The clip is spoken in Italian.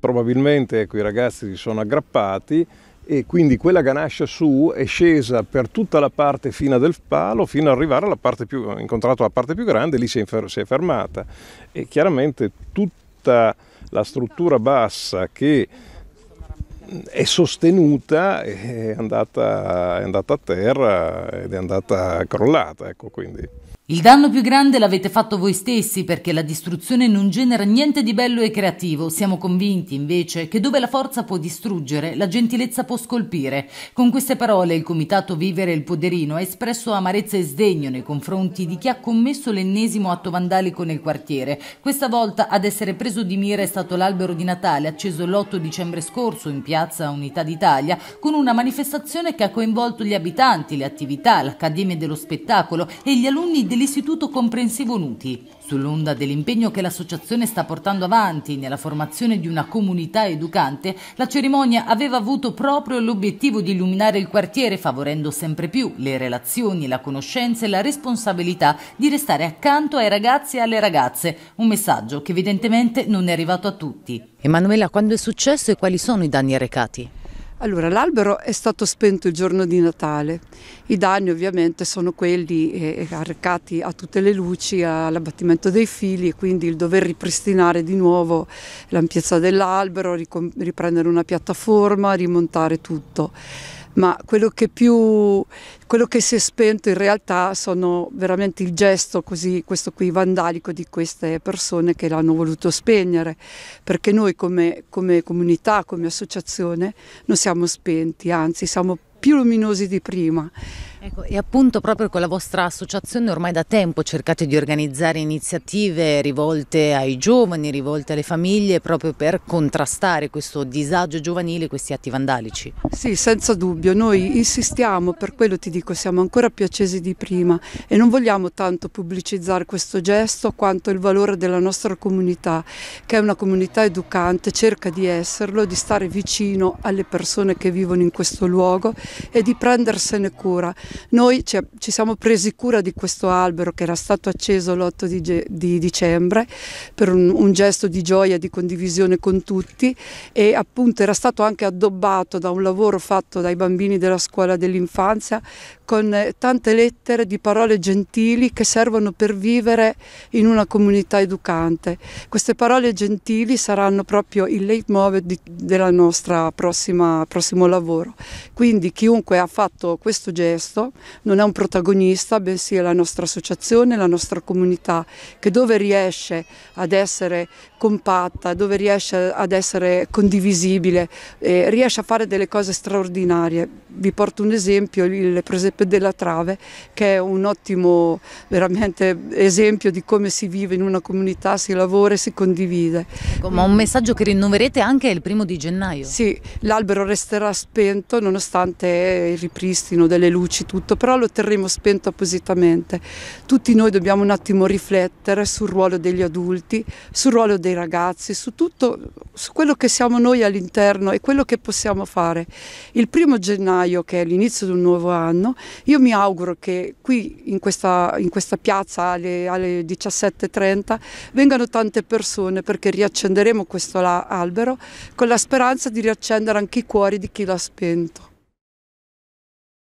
Probabilmente ecco, i ragazzi si sono aggrappati e quindi quella ganascia su è scesa per tutta la parte fino del palo fino ad arrivare alla parte più, ha incontrato la parte più grande e lì si è, si è fermata e chiaramente tutta la struttura bassa che è sostenuta è andata, è andata a terra ed è andata crollata ecco quindi. Il danno più grande l'avete fatto voi stessi perché la distruzione non genera niente di bello e creativo. Siamo convinti invece che dove la forza può distruggere, la gentilezza può scolpire. Con queste parole il comitato Vivere il Poderino ha espresso amarezza e sdegno nei confronti di chi ha commesso l'ennesimo atto vandalico nel quartiere. Questa volta ad essere preso di mira è stato l'albero di Natale acceso l'8 dicembre scorso in piazza Unità d'Italia con una manifestazione che ha coinvolto gli abitanti, le attività, l'Accademia dello Spettacolo e gli alunni del dell'Istituto Comprensivo Nuti, sull'onda dell'impegno che l'associazione sta portando avanti nella formazione di una comunità educante, la cerimonia aveva avuto proprio l'obiettivo di illuminare il quartiere favorendo sempre più le relazioni, la conoscenza e la responsabilità di restare accanto ai ragazzi e alle ragazze, un messaggio che evidentemente non è arrivato a tutti. Emanuela, quando è successo e quali sono i danni arrecati? Allora, l'albero è stato spento il giorno di Natale. I danni ovviamente sono quelli eh, eh, arrecati a tutte le luci, all'abbattimento dei fili e quindi il dover ripristinare di nuovo l'ampiezza dell'albero, riprendere una piattaforma, rimontare tutto ma quello che più quello che si è spento in realtà sono veramente il gesto così, questo qui vandalico di queste persone che l'hanno voluto spegnere, perché noi come, come comunità, come associazione non siamo spenti, anzi siamo più luminosi di prima. Ecco, e appunto proprio con la vostra associazione ormai da tempo cercate di organizzare iniziative rivolte ai giovani, rivolte alle famiglie, proprio per contrastare questo disagio giovanile, questi atti vandalici. Sì, senza dubbio, noi insistiamo, per quello ti dico, siamo ancora più accesi di prima e non vogliamo tanto pubblicizzare questo gesto quanto il valore della nostra comunità, che è una comunità educante, cerca di esserlo, di stare vicino alle persone che vivono in questo luogo e di prendersene cura. Noi ci, ci, siamo presi cura di questo albero che era stato acceso l'8 di, di dicembre per un, un, gesto di gioia, e di condivisione con tutti e appunto era stato anche addobbato da un lavoro fatto dai bambini della scuola dell'infanzia con tante lettere di parole gentili che servono per vivere in una comunità educante. Queste parole gentili saranno proprio il leitmotiv del nostro prossimo lavoro. Quindi chiunque ha fatto questo gesto non è un protagonista, bensì è la nostra associazione, la nostra comunità, che dove riesce ad essere compatta, dove riesce ad essere condivisibile, eh, riesce a fare delle cose straordinarie. Vi porto un esempio, il presepe Giuseppe della Trave che è un ottimo veramente esempio di come si vive in una comunità, si lavora e si condivide. Ecco, ma un messaggio che rinnoverete anche il primo di gennaio? Sì, l'albero resterà spento nonostante il ripristino delle luci tutto, però lo terremo spento appositamente. Tutti noi dobbiamo un attimo riflettere sul ruolo degli adulti, sul ruolo dei ragazzi, su tutto, su quello che siamo noi all'interno e quello che possiamo fare. Il primo gennaio, che è l'inizio di un nuovo anno, io mi auguro che qui in questa, in questa piazza alle, alle 17.30 vengano tante persone perché riaccenderemo questo albero con la speranza di riaccendere anche i cuori di chi l'ha spento.